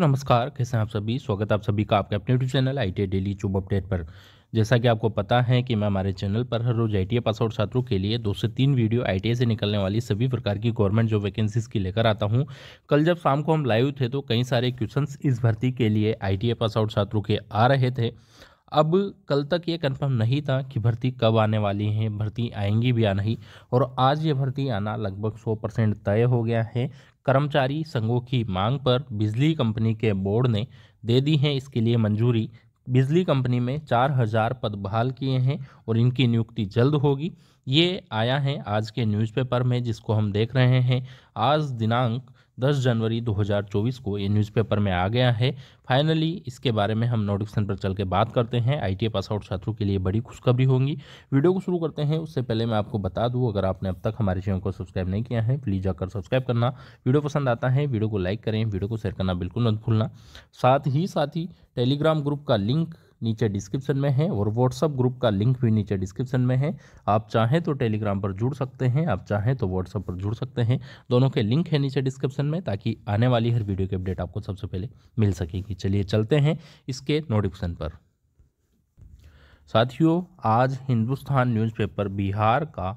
नमस्कार कैसे हैं आप सभी स्वागत आप सभी का आपके अपने YouTube channel I T daily job update पर जैसा कि आपको पता है कि मैं हमारे चैनल पर हर रोज आई पास आउट छात्रों के लिए दो से तीन वीडियो आई से निकलने वाली सभी प्रकार की गवर्नमेंट जॉब वैकेंसीज की लेकर आता हूं कल जब शाम को हम लाइव थे तो कई सारे क्वेश्चन इस भर्ती के लिए आई पास आउट छात्रों के आ रहे थे अब कल तक ये कन्फर्म नहीं था कि भर्ती कब आने वाली है भर्ती आएंगी भी या नहीं और आज ये भर्ती आना लगभग सौ परसेंट तय हो गया है कर्मचारी संघों की मांग पर बिजली कंपनी के बोर्ड ने दे दी है इसके लिए मंजूरी बिजली कंपनी में चार हजार पद बहाल किए हैं और इनकी नियुक्ति जल्द होगी ये आया है आज के न्यूज़पेपर में जिसको हम देख रहे हैं आज दिनांक 10 जनवरी 2024 को ये न्यूज़पेपर में आ गया है फाइनली इसके बारे में हम नोटिफिकेशन पर चल के बात करते हैं आई टी पास आउट छात्रों के लिए बड़ी खुशखबरी होंगी वीडियो को शुरू करते हैं उससे पहले मैं आपको बता दूँ अगर आपने अब तक हमारे चैनल को सब्सक्राइब नहीं किया है प्लीज़ जाकर सब्सक्राइब करना वीडियो पसंद आता है वीडियो को लाइक करें वीडियो को शेयर करना बिल्कुल मत भूलना साथ ही साथ ही टेलीग्राम ग्रुप का लिंक नीचे डिस्क्रिप्शन में है और व्हाट्सअप ग्रुप का लिंक भी नीचे डिस्क्रिप्शन में है आप चाहें तो टेलीग्राम पर जुड़ सकते हैं आप चाहें तो व्हाट्सअप पर जुड़ सकते हैं दोनों के लिंक है नीचे डिस्क्रिप्शन में ताकि आने वाली हर वीडियो की अपडेट आपको सबसे पहले मिल सकेगी चलिए चलते हैं इसके नोटिफिकेशन पर साथियों आज हिंदुस्तान न्यूज़पेपर बिहार का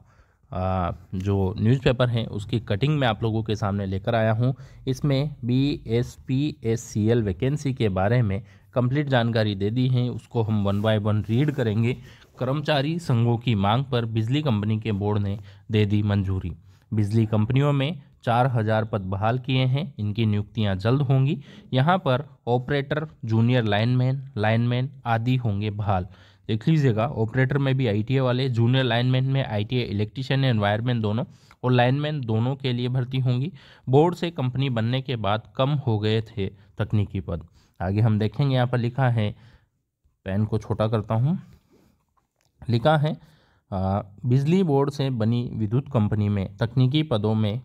जो न्यूज़पेपर हैं उसकी कटिंग मैं आप लोगों के सामने लेकर आया हूं इसमें B S P S C L vacancy के बारे में कंप्लीट जानकारी दे दी है उसको हम वन बाय वन रीड करेंगे कर्मचारी संघों की मांग पर बिजली कंपनी के बोर्ड ने दे दी मंजूरी बिजली कंपनियों में चार हजार पद बहाल किए हैं इनकी नियुक्तियां जल्द होंगी यहाँ पर ऑपरेटर जूनियर लाइनमैन लाइनमैन आदि होंगे बहाल देख लीजिएगा ऑपरेटर में भी आई वाले जूनियर लाइनमैन में आई इलेक्ट्रिशियन एनवायरमेंट दोनों और लाइनमैन दोनों के लिए भर्ती होंगी बोर्ड से कंपनी बनने के बाद कम हो गए थे तकनीकी पद आगे हम देखेंगे यहाँ पर लिखा है पेन को छोटा करता हूँ लिखा है आ, बिजली बोर्ड से बनी विद्युत कंपनी में तकनीकी पदों में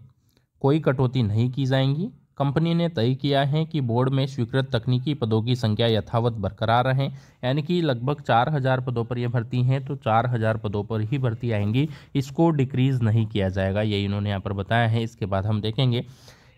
कोई कटौती नहीं की जाएंगी कंपनी ने तय किया है कि बोर्ड में स्वीकृत तकनीकी पदों की संख्या यथावत बरकरार रहे यानी कि लगभग चार हज़ार पदों पर ये भर्ती हैं तो चार हज़ार पदों पर ही भर्ती आएंगी इसको डिक्रीज़ नहीं किया जाएगा ये इन्होंने यहाँ पर बताया है इसके बाद हम देखेंगे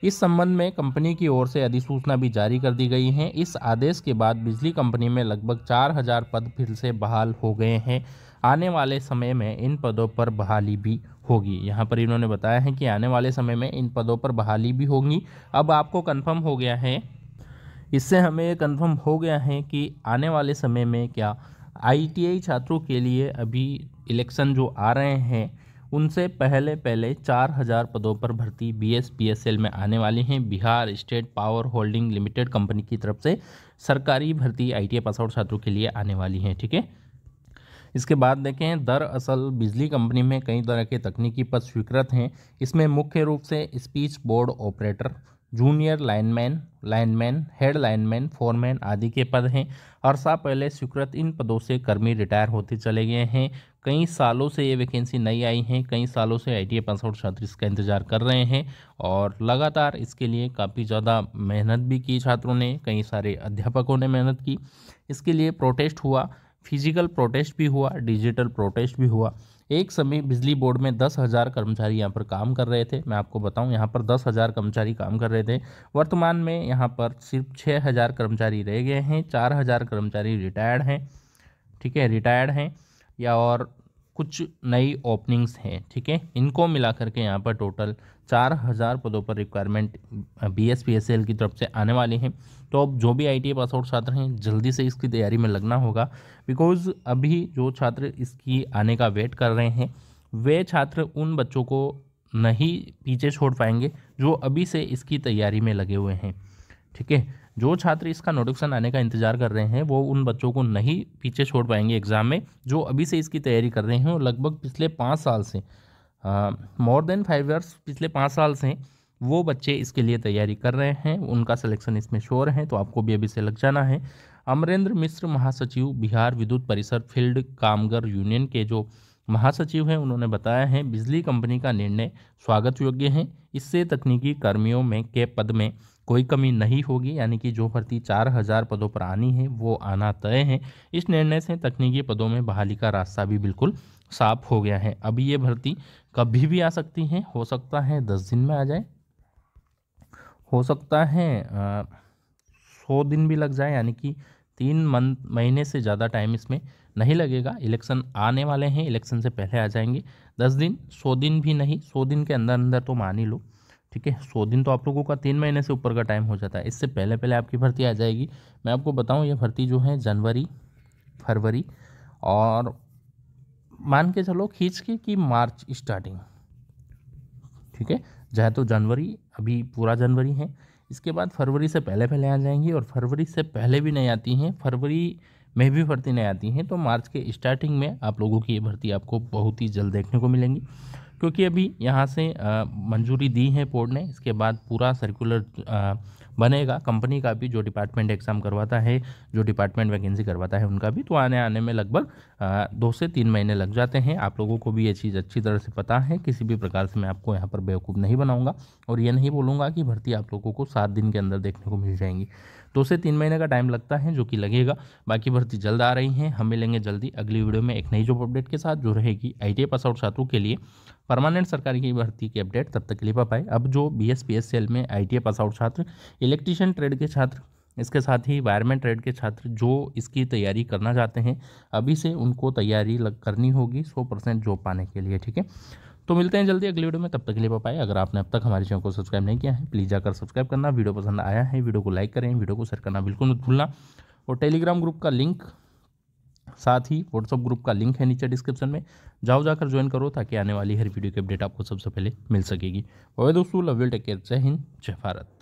इस संबंध में कंपनी की ओर से अधिसूचना भी जारी कर दी गई है इस आदेश के बाद बिजली कंपनी में लगभग चार हज़ार पद फिर से बहाल हो गए हैं आने वाले समय में इन पदों पर बहाली भी होगी यहाँ पर इन्होंने बताया है कि आने वाले समय में इन पदों पर बहाली भी होगी अब आपको कन्फर्म हो गया है इससे हमें ये कन्फर्म हो गया है कि आने वाले समय में क्या आईटीआई छात्रों के लिए अभी इलेक्शन जो आ रहे हैं उनसे पहले पहले 4000 पदों पर भर्ती बीएसपीएसएल में आने वाली हैं Bihar state power holding limited company की तरफ से सरकारी भर्ती आईटीआई पास आउट छात्रों के लिए आने वाली हैं ठीक है इसके बाद देखें दरअसल बिजली कंपनी में कई तरह के तकनीकी पद स्वीकृत हैं इसमें मुख्य रूप से स्पीच board operator junior lineman lineman head lineman foreman आदि के पद हैं और सा पहले स्वीकृत इन पदों से कर्मी रिटायर होते चले गए हैं कई सालों से ये वैकेंसी नहीं आई हैं कई सालों से आई पास आउट छात्र इसका इंतज़ार कर रहे हैं और लगातार इसके लिए काफ़ी ज़्यादा मेहनत भी की छात्रों ने कई सारे अध्यापकों ने मेहनत की इसके लिए प्रोटेस्ट हुआ फिजिकल प्रोटेस्ट भी हुआ डिजिटल प्रोटेस्ट भी हुआ एक समय बिजली बोर्ड में दस हज़ार कर्मचारी यहाँ पर काम कर रहे थे मैं आपको बताऊँ यहाँ पर दस हज़ार कर्मचारी काम कर रहे थे वर्तमान में यहाँ पर सिर्फ छः हज़ार कर्मचारी रह गए हैं चार हज़ार कर्मचारी रिटायर्ड हैं ठीक है रिटायर्ड हैं या और कुछ नई ओपनिंग्स हैं ठीक है इनको मिला करके यहाँ पर टोटल चार हज़ार पदों पर requirement B S P S L की तरफ से आने वाली हैं तो अब जो भी आई टी पास आउट छात्र हैं जल्दी से इसकी तैयारी में लगना होगा बिकॉज़ अभी जो छात्र इसकी आने का वेट कर रहे हैं वे छात्र उन बच्चों को नहीं पीछे छोड़ पाएंगे जो अभी से इसकी तैयारी में लगे हुए हैं ठीक है जो छात्र इसका नोटिफिकेशन आने का इंतजार कर रहे हैं वो उन बच्चों को नहीं पीछे छोड़ पाएंगे एग्ज़ाम में जो अभी से इसकी तैयारी कर रहे हैं और लगभग पिछले पाँच साल से मोर देन फाइव ईयर्स पिछले पाँच साल से वो बच्चे इसके लिए तैयारी कर रहे हैं उनका सिलेक्शन इसमें शोर है तो आपको भी अभी से लग जाना है अमरेंद्र मिश्र महासचिव बिहार विद्युत परिसर फील्ड कामगर यूनियन के जो महासचिव हैं उन्होंने बताया है बिजली कंपनी का निर्णय स्वागत योग्य है इससे तकनीकी कर्मियों में के पद में कोई कमी नहीं होगी यानी कि जो भर्ती चार हजार पदों पर आनी है वो आना तय है इस निर्णय से तकनीकी पदों में बहाली का रास्ता भी बिल्कुल साफ हो गया है अब ये भर्ती कभी भी आ सकती है हो सकता है दस दिन में आ जाए हो सकता है सौ दिन भी लग जाए यानी कि तीन मंथ महीने से ज़्यादा टाइम इसमें नहीं लगेगा इलेक्शन आने वाले हैं इलेक्शन से पहले आ जाएंगे दस दिन सौ दिन भी नहीं सौ दिन के अंदर अंदर तो मान ही लो ठीक है सौ दिन तो आप लोगों का तीन महीने से ऊपर का टाइम हो जाता है इससे पहले पहले आपकी भर्ती आ जाएगी मैं आपको बताऊँ ये भर्ती जो है जनवरी फरवरी और मान के चलो खींच के कि मार्च स्टार्टिंग ठीक है चाहे तो जनवरी अभी पूरा जनवरी है इसके बाद फरवरी से पहले पहले आ जाएंगी और फरवरी से पहले भी नहीं आती हैं फरवरी में भी भर्ती नहीं आती हैं तो मार्च के स्टार्टिंग में आप लोगों की ये भर्ती आपको बहुत ही जल्द देखने को मिलेंगी क्योंकि अभी यहाँ से मंजूरी दी है बोर्ड ने इसके बाद पूरा सर्कुलर बनेगा कंपनी का भी जो डिपार्टमेंट एग्ज़ाम करवाता है जो डिपार्टमेंट वैकेंसी करवाता है उनका भी तो आने आने में लगभग दो से तीन महीने लग जाते हैं आप लोगों को भी ये चीज़ अच्छी तरह से पता है किसी भी प्रकार से मैं आपको यहाँ पर बेवकूफ़ नहीं बनाऊँगा और ये नहीं बोलूँगा कि भर्ती आप लोगों को सात दिन के अंदर देखने को मिल जाएंगी दो से तीन महीने का टाइम लगता है जो कि लगेगा बाकी भर्ती जल्द आ रही हैं हम मिलेंगे जल्दी अगली वीडियो में एक नई जॉब अपडेट के साथ जो रहेगी आई टी पास आउट छात्रों के लिए परमानेंट सरकारी की भर्ती की अपडेट तब तक के लिए पाए अब जो B S P S L में आई टी पास आउट छात्र इलेक्ट्रीशियन ट्रेड के छात्र इसके साथ ही वायरमेंट ट्रेड के छात्र जो इसकी तैयारी करना चाहते हैं अभी से उनको तैयारी करनी होगी सौ परसेंट जॉब पाने के लिए ठीक है तो मिलते हैं जल्दी अगले वीडियो में तब तक के लिए पाए अगर आपने अब तक हमारे चैनल को सब्सक्राइब नहीं किया है प्लीज़ जाकर सब्सक्राइब करना वीडियो पसंद आया है वीडियो को लाइक करें वीडियो को शेयर करना बिल्कुल मत भूलना और टेलीग्राम ग्रुप का लिंक साथ ही व्हाट्सअप ग्रुप का लिंक है नीचे डिस्क्रिप्शन में जाओ जाकर ज्वाइन करो ताकि आने वाली हर वीडियो की अपडेट आपको सबसे पहले मिल सकेगी और दोस्तों लव यू टेक केयर जय हिंद जय भारत